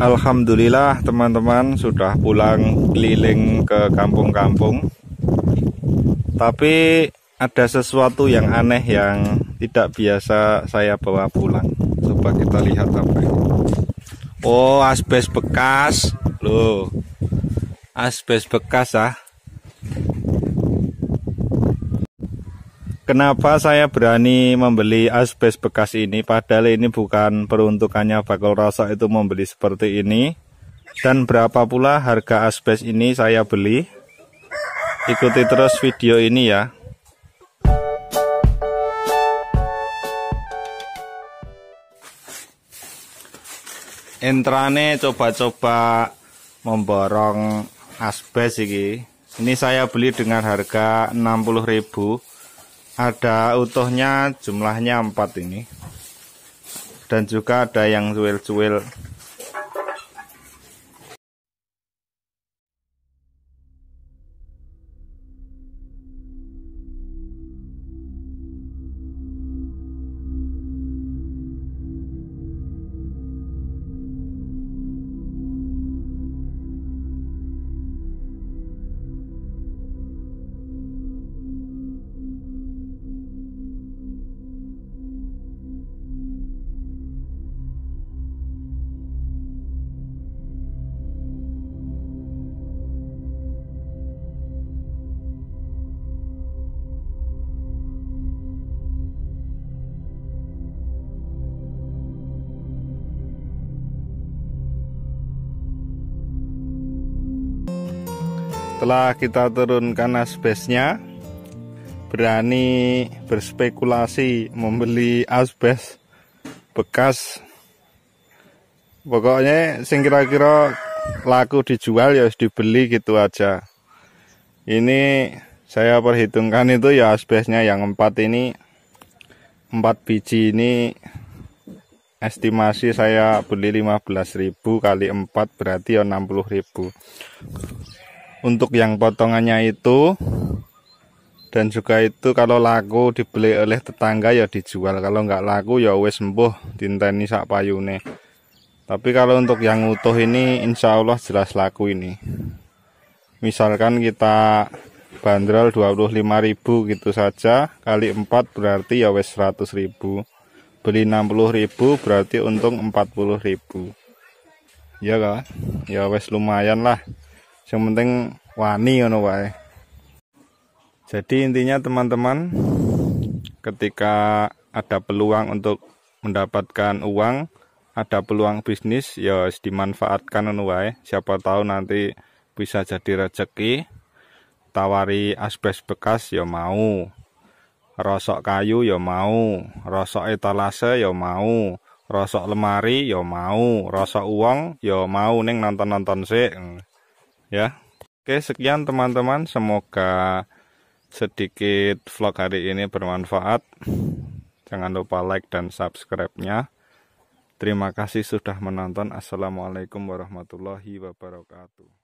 Alhamdulillah teman-teman sudah pulang keliling ke kampung-kampung Tapi ada sesuatu yang aneh yang tidak biasa saya bawa pulang Coba kita lihat apa ini Oh asbes bekas Loh Asbes bekas ah Kenapa saya berani membeli asbes bekas ini padahal ini bukan peruntukannya bakul rosok itu membeli seperti ini dan berapa pula harga asbes ini saya beli ikuti terus video ini ya entrane coba-coba memborong asbes ini ini saya beli dengan harga 60000 ada utuhnya jumlahnya 4 ini dan juga ada yang cuil-cuil Setelah kita turunkan asbesnya, berani berspekulasi membeli asbes bekas. Pokoknya sing kira-kira laku dijual ya harus dibeli gitu aja. Ini saya perhitungkan itu ya asbesnya yang empat ini empat biji ini estimasi saya beli 15.000 kali empat berarti ya 60.000 untuk yang potongannya itu dan juga itu kalau laku dibeli oleh tetangga ya dijual kalau nggak laku ya wes sembuh tinteni sak payune tapi kalau untuk yang utuh ini insya Allah jelas laku ini misalkan kita bandrol 25.000 gitu saja kali 4 berarti ya wes 100.000 beli 60.000 berarti untung 40.000 iya ya kak ya wes lumayan lah yang penting wani ngono wae jadi intinya teman-teman ketika ada peluang untuk mendapatkan uang ada peluang bisnis ya harus dimanfaatkan ngono wae siapa tahu nanti bisa jadi rezeki tawari asbes bekas ya mau rosok kayu ya mau rosok etalase ya mau rosok lemari ya mau rosok uang ya mau ning nonton-nonton sih ya. Oke, sekian teman-teman. Semoga sedikit vlog hari ini bermanfaat. Jangan lupa like dan subscribe-nya. Terima kasih sudah menonton. Assalamualaikum warahmatullahi wabarakatuh.